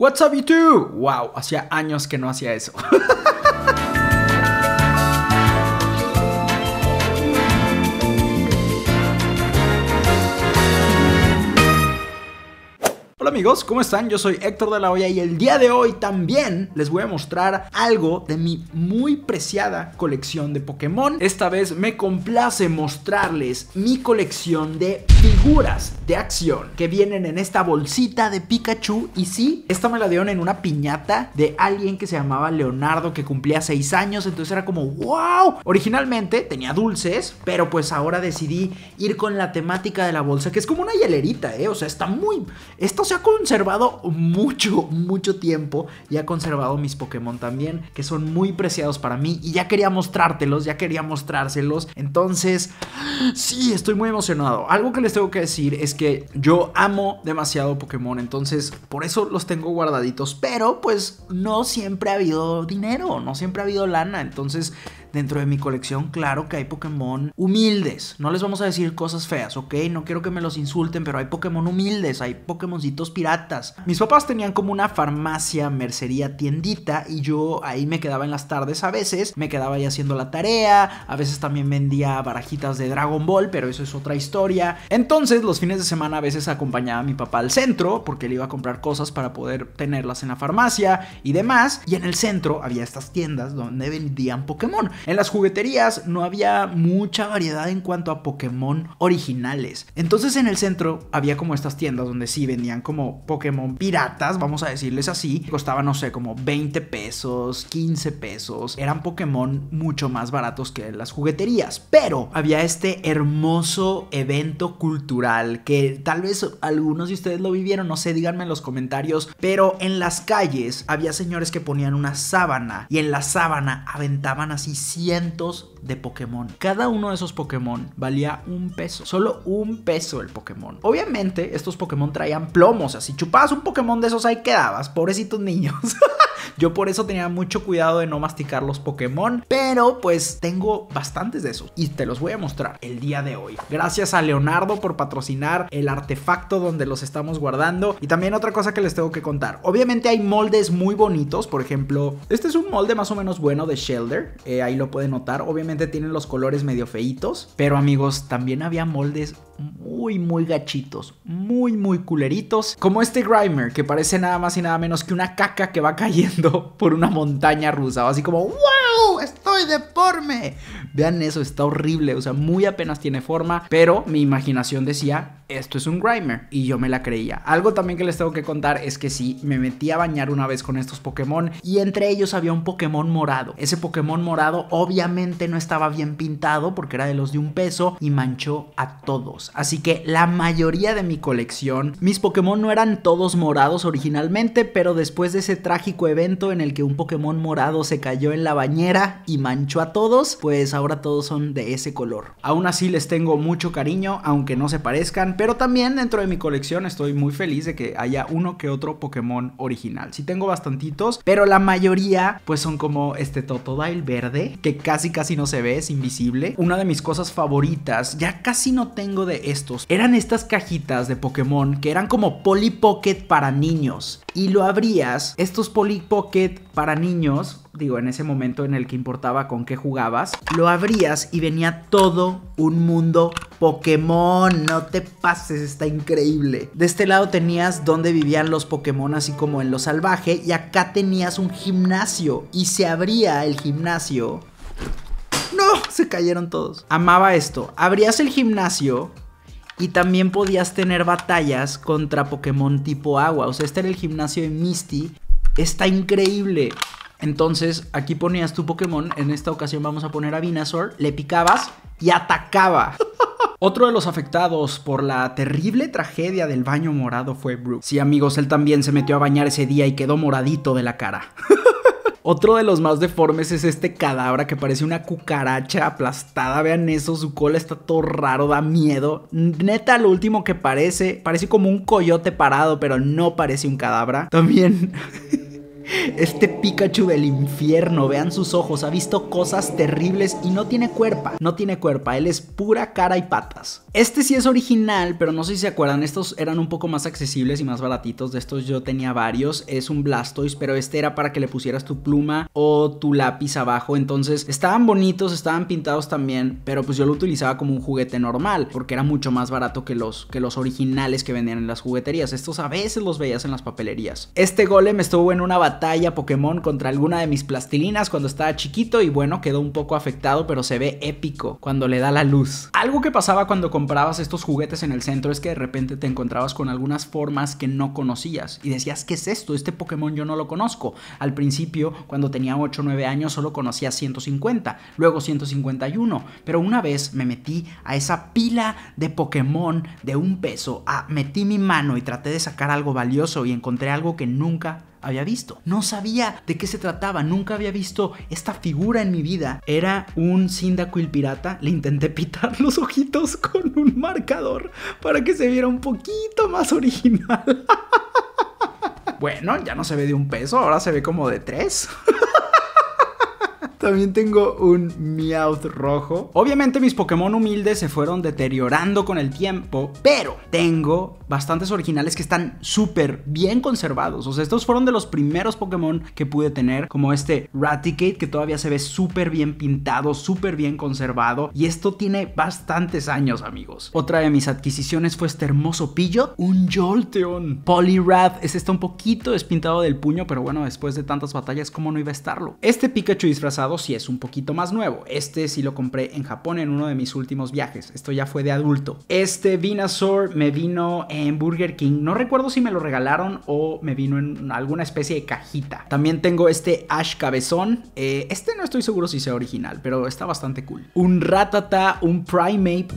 What's up YouTube? Wow, hacía años que no hacía eso. amigos, ¿cómo están? Yo soy Héctor de la Hoya y el día de hoy también les voy a mostrar algo de mi muy preciada colección de Pokémon. Esta vez me complace mostrarles mi colección de figuras de acción que vienen en esta bolsita de Pikachu y sí, esta me la dieron en una piñata de alguien que se llamaba Leonardo que cumplía 6 años, entonces era como wow. Originalmente tenía dulces, pero pues ahora decidí ir con la temática de la bolsa que es como una hielerita, eh, o sea, está muy... esto se ha conservado mucho, mucho tiempo y ha conservado mis Pokémon también, que son muy preciados para mí y ya quería mostrártelos, ya quería mostrárselos. Entonces, sí, estoy muy emocionado. Algo que les tengo que decir es que yo amo demasiado Pokémon, entonces por eso los tengo guardaditos, pero pues no siempre ha habido dinero, no siempre ha habido lana, entonces dentro de mi colección, claro que hay Pokémon humildes. No les vamos a decir cosas feas, ¿ok? No quiero que me los insulten, pero hay Pokémon humildes, hay Pokémoncitos piratas. Mis papás tenían como una farmacia, mercería, tiendita y yo ahí me quedaba en las tardes a veces, me quedaba ahí haciendo la tarea, a veces también vendía barajitas de Dragon Ball, pero eso es otra historia. Entonces los fines de semana a veces acompañaba a mi papá al centro porque él iba a comprar cosas para poder tenerlas en la farmacia y demás. Y en el centro había estas tiendas donde vendían Pokémon. En las jugueterías no había mucha variedad en cuanto a Pokémon originales. Entonces en el centro había como estas tiendas donde sí vendían como Pokémon piratas, vamos a decirles así. Costaban, no sé, como 20 pesos, 15 pesos. Eran Pokémon mucho más baratos que las jugueterías. Pero había este hermoso evento cultural que tal vez algunos de ustedes lo vivieron, no sé, díganme en los comentarios. Pero en las calles había señores que ponían una sábana y en la sábana aventaban así cientos de Pokémon. Cada uno de esos Pokémon valía un peso. Solo un peso el Pokémon. Obviamente, estos Pokémon traían sea, si chupabas un Pokémon de esos, ahí quedabas. Pobrecitos niños. Yo por eso tenía mucho cuidado de no masticar los Pokémon, pero pues tengo bastantes de esos y te los voy a mostrar el día de hoy. Gracias a Leonardo por patrocinar el artefacto donde los estamos guardando y también otra cosa que les tengo que contar. Obviamente hay moldes muy bonitos, por ejemplo, este es un molde más o menos bueno de Shelder, eh, ahí lo pueden notar. Obviamente tienen los colores medio feitos, pero amigos, también había moldes muy, muy gachitos, muy, muy culeritos, como este Grimer, que parece nada más y nada menos que una caca que va cayendo por una montaña rusa, así como ¡Wow! ¡Estoy deforme! Vean eso, está horrible, o sea, muy apenas tiene forma, pero mi imaginación decía esto es un Grimer. Y yo me la creía. Algo también que les tengo que contar es que sí, me metí a bañar una vez con estos Pokémon y entre ellos había un Pokémon morado. Ese Pokémon morado obviamente no estaba bien pintado porque era de los de un peso y manchó a todos. Así que la mayoría de mi colección, mis Pokémon no eran todos morados originalmente, pero después de ese trágico evento en el que un Pokémon morado se cayó en la bañera y manchó a todos, pues ahora todos son de ese color. Aún así les tengo mucho cariño, aunque no se parezcan, pero también dentro de mi colección estoy muy feliz de que haya uno que otro Pokémon original. Sí tengo bastantitos, pero la mayoría pues son como este Totodile verde, que casi casi no se ve, es invisible. Una de mis cosas favoritas, ya casi no tengo de estos, eran estas cajitas de Pokémon que eran como Polly Pocket para niños. Y lo abrías, estos Polly Pocket para niños digo, en ese momento en el que importaba con qué jugabas, lo abrías y venía todo un mundo Pokémon. No te pases, está increíble. De este lado tenías donde vivían los Pokémon, así como en lo salvaje, y acá tenías un gimnasio y se abría el gimnasio. ¡No! Se cayeron todos. Amaba esto. Abrías el gimnasio y también podías tener batallas contra Pokémon tipo agua. O sea, este era el gimnasio de Misty. Está increíble. Entonces, aquí ponías tu Pokémon, en esta ocasión vamos a poner a Vinazor, le picabas y atacaba. Otro de los afectados por la terrible tragedia del baño morado fue Bruce. Sí, amigos, él también se metió a bañar ese día y quedó moradito de la cara. Otro de los más deformes es este cadáver que parece una cucaracha aplastada. Vean eso, su cola está todo raro, da miedo. Neta, lo último que parece, parece como un coyote parado, pero no parece un cadáver. También Este Pikachu del infierno, vean sus ojos, ha visto cosas terribles y no tiene cuerpa, no tiene cuerpa, él es pura cara y patas. Este sí es original, pero no sé si se acuerdan, estos eran un poco más accesibles y más baratitos, de estos yo tenía varios, es un Blastoise, pero este era para que le pusieras tu pluma o tu lápiz abajo, entonces estaban bonitos, estaban pintados también, pero pues yo lo utilizaba como un juguete normal, porque era mucho más barato que los, que los originales que vendían en las jugueterías, estos a veces los veías en las papelerías. Este golem estuvo en una batalla batalla Pokémon contra alguna de mis plastilinas cuando estaba chiquito y bueno, quedó un poco afectado, pero se ve épico cuando le da la luz. Algo que pasaba cuando comprabas estos juguetes en el centro es que de repente te encontrabas con algunas formas que no conocías y decías, ¿qué es esto? Este Pokémon yo no lo conozco. Al principio, cuando tenía 8 o 9 años, solo conocía 150, luego 151, pero una vez me metí a esa pila de Pokémon de un peso, ah, metí mi mano y traté de sacar algo valioso y encontré algo que nunca había visto. No sabía de qué se trataba, nunca había visto esta figura en mi vida. Era un el pirata, le intenté pitar los ojitos con un marcador para que se viera un poquito más original. Bueno, ya no se ve de un peso, ahora se ve como de tres. También tengo un Meowth rojo. Obviamente mis Pokémon humildes se fueron deteriorando con el tiempo, pero tengo bastantes originales que están súper bien conservados. O sea, estos fueron de los primeros Pokémon que pude tener, como este Raticate que todavía se ve súper bien pintado, súper bien conservado. Y esto tiene bastantes años, amigos. Otra de mis adquisiciones fue este hermoso pillo, un Jolteon. Polyrath. este está un poquito despintado del puño, pero bueno, después de tantas batallas, ¿cómo no iba a estarlo? Este Pikachu disfrazado si es un poquito más nuevo. Este sí lo compré en Japón en uno de mis últimos viajes. Esto ya fue de adulto. Este Venusaur me vino en Burger King. No recuerdo si me lo regalaron o me vino en alguna especie de cajita. También tengo este Ash Cabezón. Eh, este no estoy seguro si sea original, pero está bastante cool. Un Ratata, un Primate.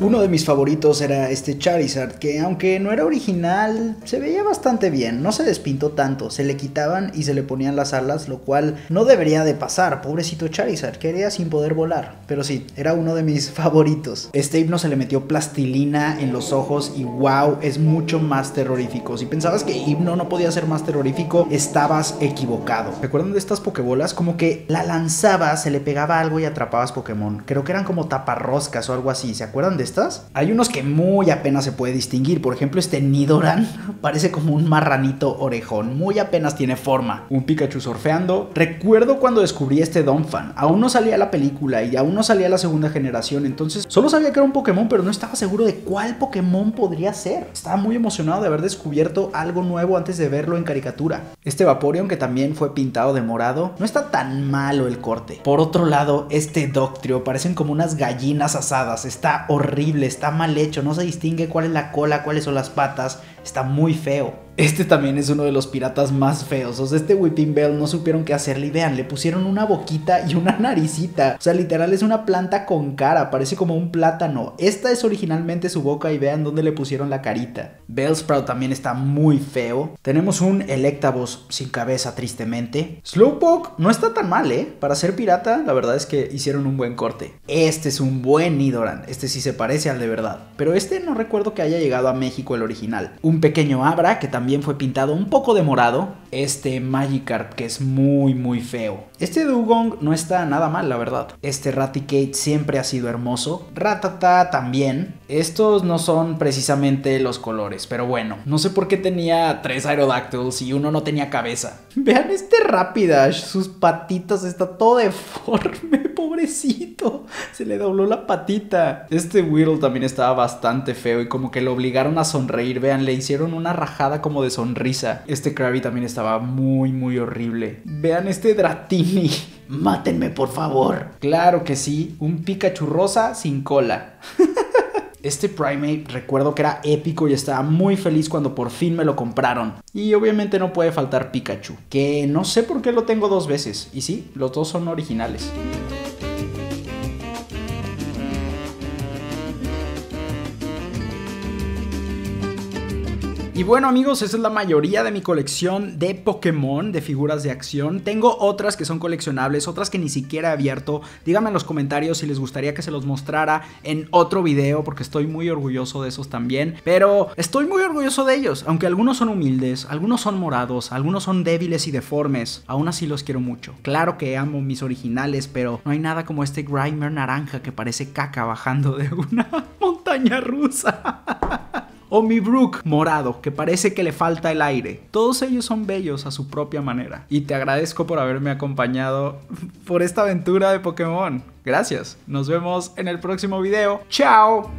Uno de mis favoritos era este Charizard, que aunque no era original, se veía bastante bien, no se despintó tanto, se le quitaban y se le ponían las alas, lo cual no debería de pasar, pobrecito Charizard, quería sin poder volar, pero sí, era uno de mis favoritos. Este himno se le metió plastilina en los ojos y wow, es mucho más terrorífico. Si pensabas que himno no podía ser más terrorífico, estabas equivocado. ¿Recuerdan de estas pokebolas? Como que la lanzabas, se le pegaba algo y atrapabas Pokémon. Creo que eran como taparroscas o algo así, ¿se acuerdan de hay unos que muy apenas se puede distinguir. Por ejemplo, este Nidoran parece como un marranito orejón, muy apenas tiene forma. Un Pikachu surfeando. Recuerdo cuando descubrí este Donphan, aún no salía la película y aún no salía la segunda generación, entonces solo sabía que era un Pokémon, pero no estaba seguro de cuál Pokémon podría ser. Estaba muy emocionado de haber descubierto algo nuevo antes de verlo en caricatura. Este Vaporeon, que también fue pintado de morado, no está tan malo el corte. Por otro lado, este Doctrio parecen como unas gallinas asadas, está horrible está mal hecho, no se distingue cuál es la cola, cuáles son las patas, está muy feo. Este también es uno de los piratas más feos. O sea, este Whipping Bell no supieron qué hacerle. Y vean, le pusieron una boquita y una naricita. O sea, literal es una planta con cara. Parece como un plátano. Esta es originalmente su boca y vean dónde le pusieron la carita. Bellsprout también está muy feo. Tenemos un Electavos sin cabeza, tristemente. Slowpoke no está tan mal, ¿eh? Para ser pirata, la verdad es que hicieron un buen corte. Este es un buen Nidoran. Este sí se parece al de verdad. Pero este no recuerdo que haya llegado a México el original. Un pequeño Abra que también fue pintado un poco de morado. Este Magikarp que es muy muy feo. Este Dugong no está nada mal, la verdad. Este Raticate siempre ha sido hermoso. Ratata también. Estos no son precisamente los colores, pero bueno. No sé por qué tenía tres Aerodactyls y uno no tenía cabeza. Vean este Rapidash, sus patitas está todo deforme, pobrecito. Se le dobló la patita. Este Whittle también estaba bastante feo y como que lo obligaron a sonreír. Vean, le hicieron una rajada como de sonrisa. Este Krabby también estaba muy, muy horrible. Vean este Dratini. Mátenme, por favor. Claro que sí. Un Pikachu rosa sin cola. Este Primate recuerdo que era épico y estaba muy feliz cuando por fin me lo compraron. Y obviamente no puede faltar Pikachu, que no sé por qué lo tengo dos veces. Y sí, los dos son originales. Y bueno amigos, esa es la mayoría de mi colección de Pokémon, de figuras de acción. Tengo otras que son coleccionables, otras que ni siquiera he abierto. Díganme en los comentarios si les gustaría que se los mostrara en otro video, porque estoy muy orgulloso de esos también. Pero estoy muy orgulloso de ellos, aunque algunos son humildes, algunos son morados, algunos son débiles y deformes. Aún así los quiero mucho. Claro que amo mis originales, pero no hay nada como este Grimer naranja que parece caca bajando de una montaña rusa o mi Brook morado, que parece que le falta el aire. Todos ellos son bellos a su propia manera. Y te agradezco por haberme acompañado por esta aventura de Pokémon. Gracias. Nos vemos en el próximo video. ¡Chao!